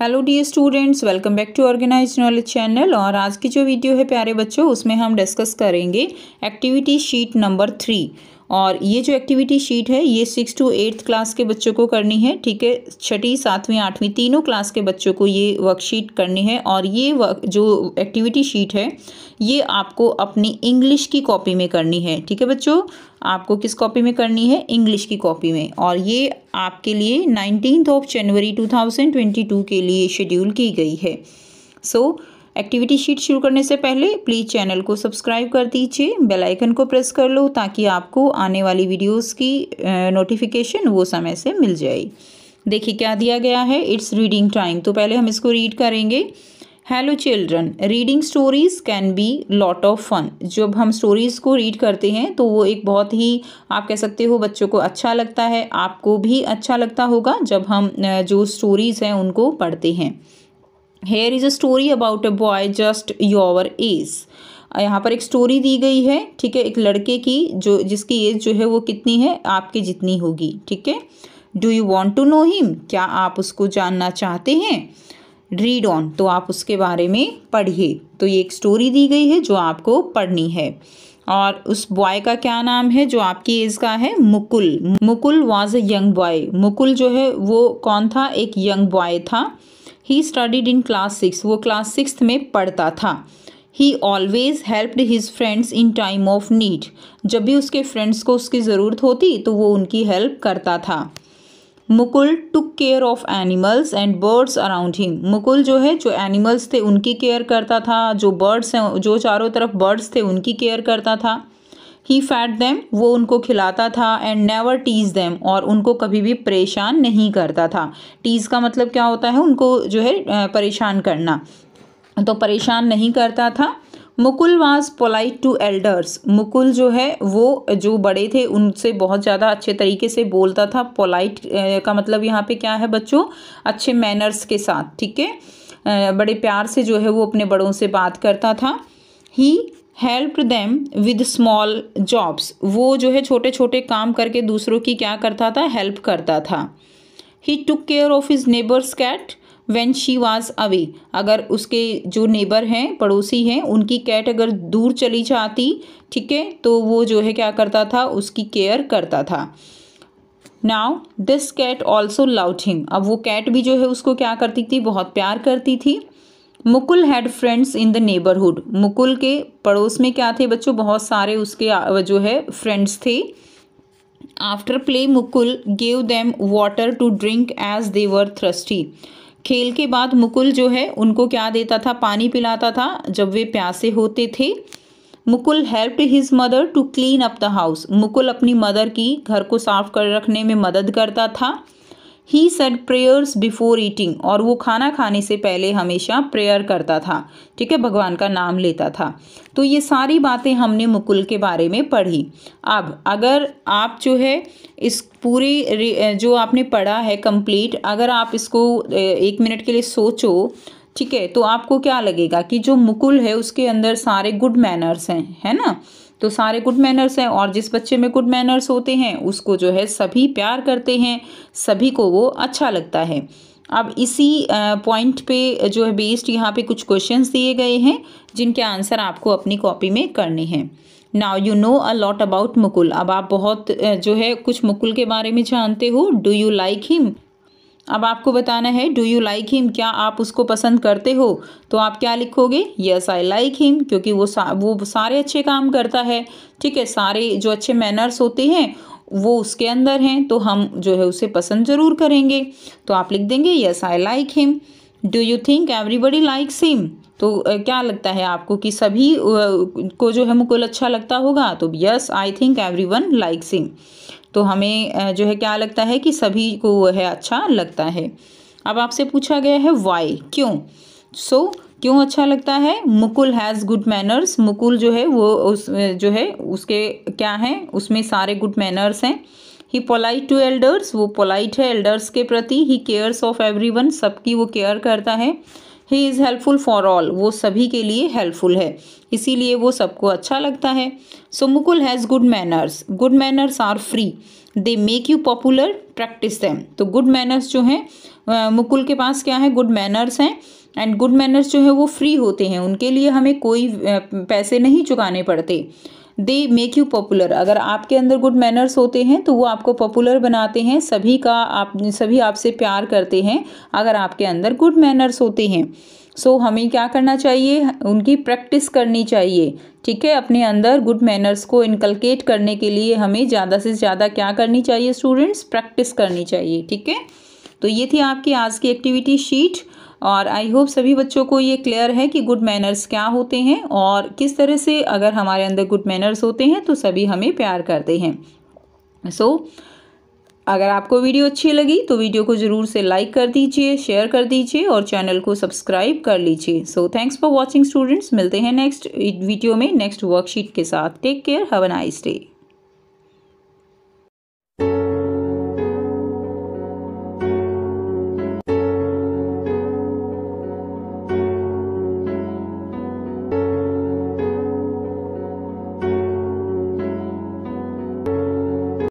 hello dear students welcome back to organise knowledge channel और आज की जो वीडियो है प्यारे बच्चों उसमें हम डिस्कस करेंगे एक्टिविटी शीट नंबर थ्री और ये जो एक्टिविटी शीट है ये सिक्स टू एट्थ क्लास के बच्चों को करनी है ठीक है छठी सातवीं आठवीं तीनों क्लास के बच्चों को ये वर्कशीट करनी है और ये वर्क जो एक्टिविटी शीट है ये आपको अपनी इंग्लिश की कॉपी में करनी है ठीक है बच्चों आपको किस कॉपी में करनी है इंग्लिश की कॉपी में और ये आपके लिए नाइनटीन ऑफ जनवरी टू के लिए शेड्यूल की गई है सो so, एक्टिविटी शीट शुरू करने से पहले प्लीज़ चैनल को सब्सक्राइब कर दीजिए बेल आइकन को प्रेस कर लो ताकि आपको आने वाली वीडियोस की नोटिफिकेशन वो समय से मिल जाए देखिए क्या दिया गया है इट्स रीडिंग टाइम तो पहले हम इसको रीड करेंगे hello children reading stories can be lot of fun जब हम स्टोरीज़ को रीड करते हैं तो वो एक बहुत ही आप कह सकते हो बच्चों को अच्छा लगता है आपको भी अच्छा लगता होगा जब हम जो स्टोरीज़ हैं उनको पढ़ते हैं here is a story about a boy just your age यहाँ पर एक स्टोरी दी गई है ठीक है एक लड़के की जो जिसकी एज जो है वो कितनी है आपके जितनी होगी ठीक है do you want to know him क्या आप उसको जानना चाहते हैं रीड ऑन तो आप उसके बारे में पढ़िए तो ये एक स्टोरी दी गई है जो आपको पढ़नी है और उस बॉय का क्या नाम है जो आपकी एज का है Mukul Mukul was a young boy Mukul जो है वो कौन था एक यंग बॉय था he studied in class six वो क्लास सिक्स में पढ़ता था he always helped his friends in time of need जब भी उसके फ्रेंड्स को उसकी ज़रूरत होती तो वो उनकी हेल्प करता था Mukul took care of animals and birds around him Mukul जो है जो एनिमल्स थे उनकी केयर करता था जो बर्ड्स हैं जो चारों तरफ बर्ड्स थे उनकी केयर करता था ही फैट दैम वो उनको खिलाता था एंड नेवर टीज़ दैम और उनको कभी भी परेशान नहीं करता था टीज़ का मतलब क्या होता है उनको जो है परेशान करना तो परेशान नहीं करता था Mukul was polite to elders Mukul जो है वो जो बड़े थे उनसे बहुत ज़्यादा अच्छे तरीके से बोलता था पोलाइट का मतलब यहाँ पे क्या है बच्चों अच्छे मैनर्स के साथ ठीक है बड़े प्यार से जो है वो अपने बड़ों से बात करता था he help them with small jobs वो जो है छोटे छोटे काम करके दूसरों की क्या करता था हेल्प करता था he took care of his neighbours cat when she was away अगर उसके जो नेबर हैं पड़ोसी हैं उनकी कैट अगर दूर चली जाती ठीक है तो वो जो है क्या करता था उसकी केयर करता था now this cat also love him अब वो कैट भी जो है उसको क्या करती थी बहुत प्यार करती थी Mukul had friends in the neighbourhood Mukul के पड़ोस में क्या थे बच्चों बहुत सारे उसके जो है फ्रेंड्स थे after play Mukul gave them water to drink as they were thirsty खेल के बाद मुकुल जो है उनको क्या देता था पानी पिलाता था जब वे प्यासे होते थे Mukul help his mother to clean up the house Mukul अपनी मदर की घर को साफ कर रखने में मदद करता था he said prayers before eating और वो खाना खाने से पहले हमेशा प्रेयर करता था ठीक है भगवान का नाम लेता था तो ये सारी बातें हमने मुकुल के बारे में पढ़ी अब अगर आप जो है इस पूरी जो आपने पढ़ा है कंप्लीट अगर आप इसको एक मिनट के लिए सोचो ठीक है तो आपको क्या लगेगा कि जो मुकुल है उसके अंदर सारे गुड मैनर्स हैं है ना तो सारे गुड मैनर्स हैं और जिस बच्चे में गुड मैनर्स होते हैं उसको जो है सभी प्यार करते हैं सभी को वो अच्छा लगता है अब इसी पॉइंट पे जो है बेस्ड यहाँ पे कुछ क्वेश्चंस दिए गए हैं जिनके आंसर आपको अपनी कॉपी में करने हैं now you know a lot about Mukul अब आप बहुत जो है कुछ मुकुल के बारे में जानते हो डू यू लाइक हिम अब आपको बताना है डू यू लाइक हिम क्या आप उसको पसंद करते हो तो आप क्या लिखोगे यस आई लाइक हिम क्योंकि वो सा, वो सारे अच्छे काम करता है ठीक है सारे जो अच्छे मैनर्स होते हैं वो उसके अंदर हैं तो हम जो है उसे पसंद ज़रूर करेंगे तो आप लिख देंगे yes I like him do you think everybody likes him तो क्या लगता है आपको कि सभी को जो है मुकुल अच्छा लगता होगा तो yes I think everyone likes him तो हमें जो है क्या लगता है कि सभी को वह अच्छा लगता है अब आपसे पूछा गया है वाई क्यों सो so, क्यों अच्छा लगता है Mukul has good manners Mukul जो है वो उस जो है उसके क्या हैं उसमें सारे गुड मैनर्स हैं ही पोलाइट टू एल्डर्स वो पोलाइट है एल्डर्स के प्रति he cares of everyone सबकी वो केयर करता है he is helpful for all वो सभी के लिए हेल्पफुल है इसीलिए वो सबको अच्छा लगता है so Mukul has good manners good manners are free they make you popular practise them तो गुड मैनर्स जो हैं मुकुल के पास क्या है गुड मैनर्स हैं एंड गुड मैनर्स जो है वो फ्री होते हैं उनके लिए हमें कोई पैसे नहीं चुकाने पड़ते दे मेक यू पॉपुलर अगर आपके अंदर गुड मैनर्स होते हैं तो वो आपको पॉपुलर बनाते हैं सभी का आप सभी आपसे प्यार करते हैं अगर आपके अंदर गुड मैनर्स होते हैं सो so, हमें क्या करना चाहिए उनकी प्रैक्टिस करनी चाहिए ठीक है अपने अंदर गुड मैनर्स को इनकलकेट करने के लिए हमें ज़्यादा से ज़्यादा क्या करनी चाहिए स्टूडेंट्स प्रैक्टिस करनी चाहिए ठीक है तो ये थी आपकी आज की एक्टिविटी शीट और आई होप सभी बच्चों को ये क्लियर है कि गुड मैनर्स क्या होते हैं और किस तरह से अगर हमारे अंदर गुड मैनर्स होते हैं तो सभी हमें प्यार करते हैं सो so, अगर आपको वीडियो अच्छी लगी तो वीडियो को ज़रूर से लाइक कर दीजिए शेयर कर दीजिए और चैनल को सब्सक्राइब कर लीजिए so thanks for watching students मिलते हैं नेक्स्ट वीडियो में नेक्स्ट वर्कशीट के साथ take care have a nice day